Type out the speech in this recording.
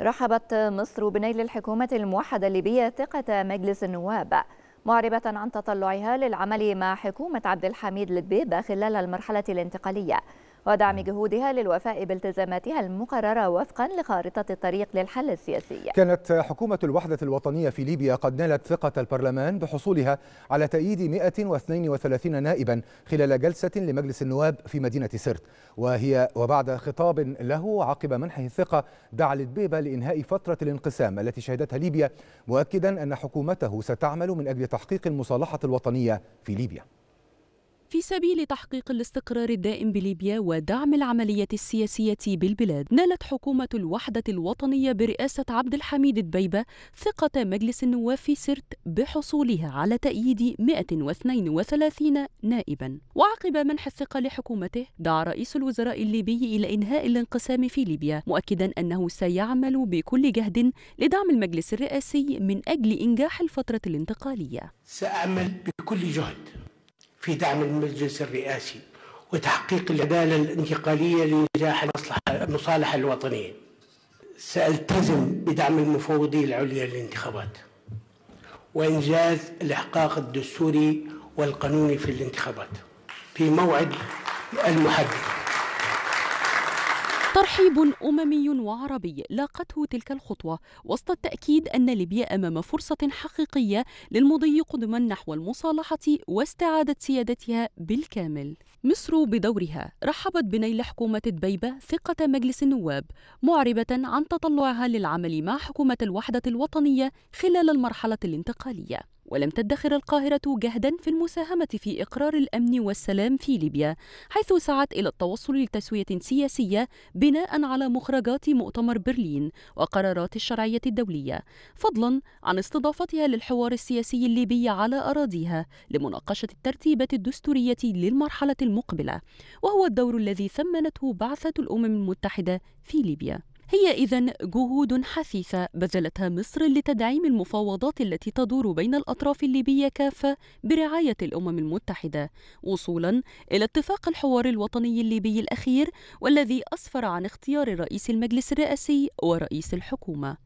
رحبت مصر بنيل الحكومة الموحدة الليبية ثقة مجلس النواب معربة عن تطلعها للعمل مع حكومة عبد الحميد لبيبة خلال المرحلة الانتقالية ودعم جهودها للوفاء بالتزاماتها المقررة وفقا لخارطة الطريق للحل السياسي كانت حكومة الوحدة الوطنية في ليبيا قد نالت ثقة البرلمان بحصولها على تأييد 132 نائبا خلال جلسة لمجلس النواب في مدينة سرت وهي وبعد خطاب له عقب منحه الثقة دعا لدبيبة لإنهاء فترة الانقسام التي شهدتها ليبيا مؤكدا أن حكومته ستعمل من أجل تحقيق المصالحة الوطنية في ليبيا في سبيل تحقيق الاستقرار الدائم بليبيا ودعم العملية السياسية بالبلاد نالت حكومة الوحدة الوطنية برئاسة عبد الحميد دبيبة ثقة مجلس النواب في سرت بحصولها على تأييد 132 نائبا وعقب منح الثقة لحكومته دعا رئيس الوزراء الليبي إلى إنهاء الانقسام في ليبيا مؤكدا أنه سيعمل بكل جهد لدعم المجلس الرئاسي من أجل إنجاح الفترة الانتقالية سأعمل بكل جهد في دعم المجلس الرئاسي وتحقيق العدالة الانتقالية لنجاح المصلحة المصالحة الوطنية سألتزم بدعم المفوضية العليا للانتخابات وإنجاز الإحقاق الدستوري والقانوني في الانتخابات في موعد المحدد ترحيب أممي وعربي لاقته تلك الخطوة وسط التأكيد أن ليبيا أمام فرصة حقيقية للمضي قدما نحو المصالحة واستعادة سيادتها بالكامل مصر بدورها رحبت بنيل حكومة دبيبة ثقة مجلس النواب معربة عن تطلعها للعمل مع حكومة الوحدة الوطنية خلال المرحلة الانتقالية ولم تدخر القاهرة جهدا في المساهمة في إقرار الأمن والسلام في ليبيا حيث سعت إلى التوصل لتسوية سياسية بناء على مخرجات مؤتمر برلين وقرارات الشرعية الدولية فضلا عن استضافتها للحوار السياسي الليبي على أراضيها لمناقشة الترتيبات الدستورية للمرحلة المقبلة وهو الدور الذي ثمنته بعثة الأمم المتحدة في ليبيا هي إذا جهود حثيثة بذلتها مصر لتدعيم المفاوضات التي تدور بين الأطراف الليبية كافة برعاية الأمم المتحدة وصولا إلى اتفاق الحوار الوطني الليبي الأخير والذي أسفر عن اختيار رئيس المجلس الرئاسي ورئيس الحكومة